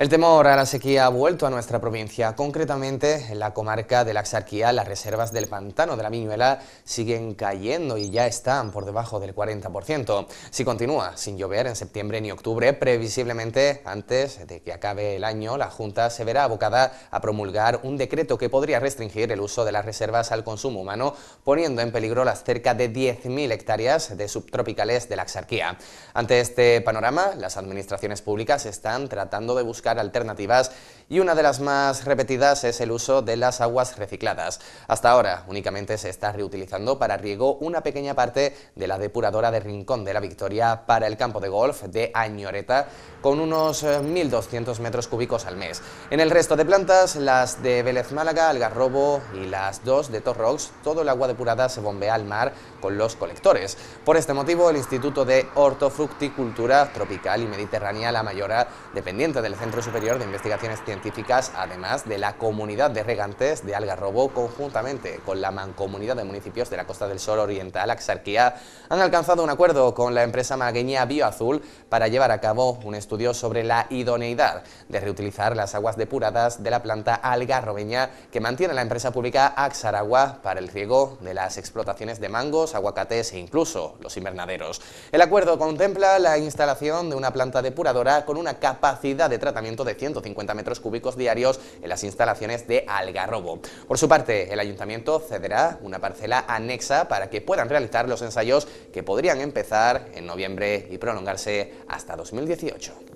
El temor a la sequía ha vuelto a nuestra provincia. Concretamente, en la comarca de la Axarquía, las reservas del pantano de la miñuela siguen cayendo y ya están por debajo del 40%. Si continúa sin llover en septiembre ni octubre, previsiblemente antes de que acabe el año, la Junta se verá abocada a promulgar un decreto que podría restringir el uso de las reservas al consumo humano, poniendo en peligro las cerca de 10.000 hectáreas de subtropicales de la Axarquía. Ante este panorama, las administraciones públicas están tratando de buscar alternativas y una de las más repetidas es el uso de las aguas recicladas. Hasta ahora únicamente se está reutilizando para riego una pequeña parte de la depuradora de Rincón de la Victoria para el campo de golf de Añoreta con unos 1.200 eh, metros cúbicos al mes. En el resto de plantas, las de Vélez Málaga, Algarrobo y las dos de Torrox, todo el agua depurada se bombea al mar con los colectores. Por este motivo, el Instituto de Hortofructicultura Tropical y Mediterránea La Mayora, dependiente del Centro Superior de Investigaciones Científicas, además de la Comunidad de Regantes de Algarrobo, conjuntamente con la Mancomunidad de Municipios de la Costa del Sol Oriental, Axarquía, han alcanzado un acuerdo con la empresa magueña Bioazul para llevar a cabo un estudio sobre la idoneidad de reutilizar las aguas depuradas de la planta algarrobeña que mantiene la empresa pública Axaragua para el riego de las explotaciones de mangos, aguacates e incluso los invernaderos. El acuerdo contempla la instalación de una planta depuradora con una capacidad de tratamiento de 150 metros cúbicos diarios en las instalaciones de Algarrobo. Por su parte, el ayuntamiento cederá una parcela anexa para que puedan realizar los ensayos que podrían empezar en noviembre y prolongarse hasta 2018.